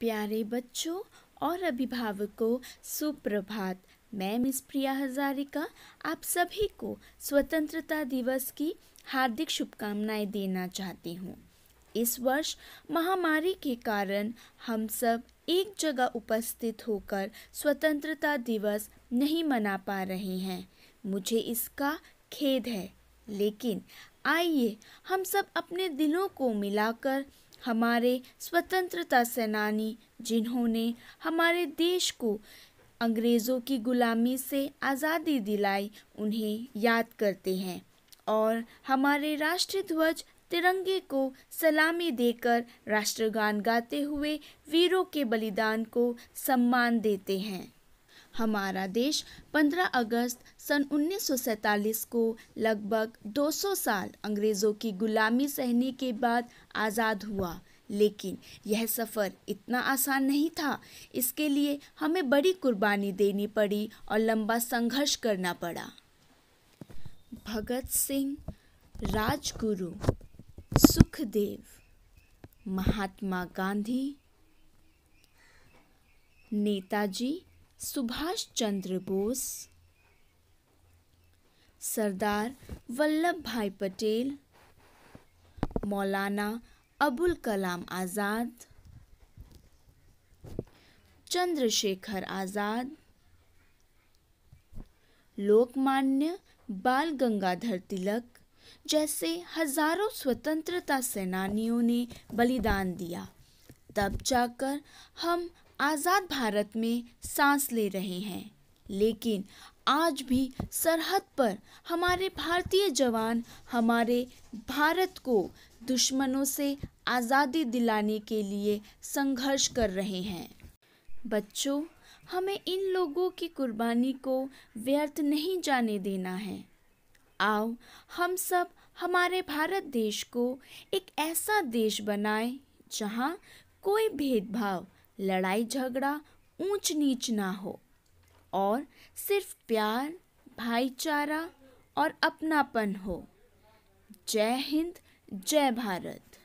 प्यारे बच्चों और अभिभावकों सुप्रभात मैं मिस प्रिया हजारिका आप सभी को स्वतंत्रता दिवस की हार्दिक शुभकामनाएं देना चाहती हूँ इस वर्ष महामारी के कारण हम सब एक जगह उपस्थित होकर स्वतंत्रता दिवस नहीं मना पा रहे हैं मुझे इसका खेद है लेकिन आइए हम सब अपने दिलों को मिलाकर हमारे स्वतंत्रता सेनानी जिन्होंने हमारे देश को अंग्रेज़ों की गुलामी से आज़ादी दिलाई उन्हें याद करते हैं और हमारे राष्ट्र ध्वज तिरंगे को सलामी देकर राष्ट्रगान गाते हुए वीरों के बलिदान को सम्मान देते हैं हमारा देश 15 अगस्त सन 1947 को लगभग 200 साल अंग्रेज़ों की गुलामी सहने के बाद आज़ाद हुआ लेकिन यह सफ़र इतना आसान नहीं था इसके लिए हमें बड़ी कुर्बानी देनी पड़ी और लंबा संघर्ष करना पड़ा भगत सिंह राजगुरु सुखदेव महात्मा गांधी नेताजी सुभाष चंद्र बोस सरदार वल्लभ भाई पटेल मौलाना अबुल कलाम आज़ाद चंद्रशेखर आज़ाद लोकमान्य बाल गंगाधर तिलक जैसे हजारों स्वतंत्रता सेनानियों ने बलिदान दिया तब जाकर हम आज़ाद भारत में सांस ले रहे हैं लेकिन आज भी सरहद पर हमारे भारतीय जवान हमारे भारत को दुश्मनों से आज़ादी दिलाने के लिए संघर्ष कर रहे हैं बच्चों हमें इन लोगों की कुर्बानी को व्यर्थ नहीं जाने देना है आओ हम सब हमारे भारत देश को एक ऐसा देश बनाएं जहां कोई भेदभाव लड़ाई झगड़ा ऊंच नीच ना हो और सिर्फ प्यार भाईचारा और अपनापन हो जय हिंद जय भारत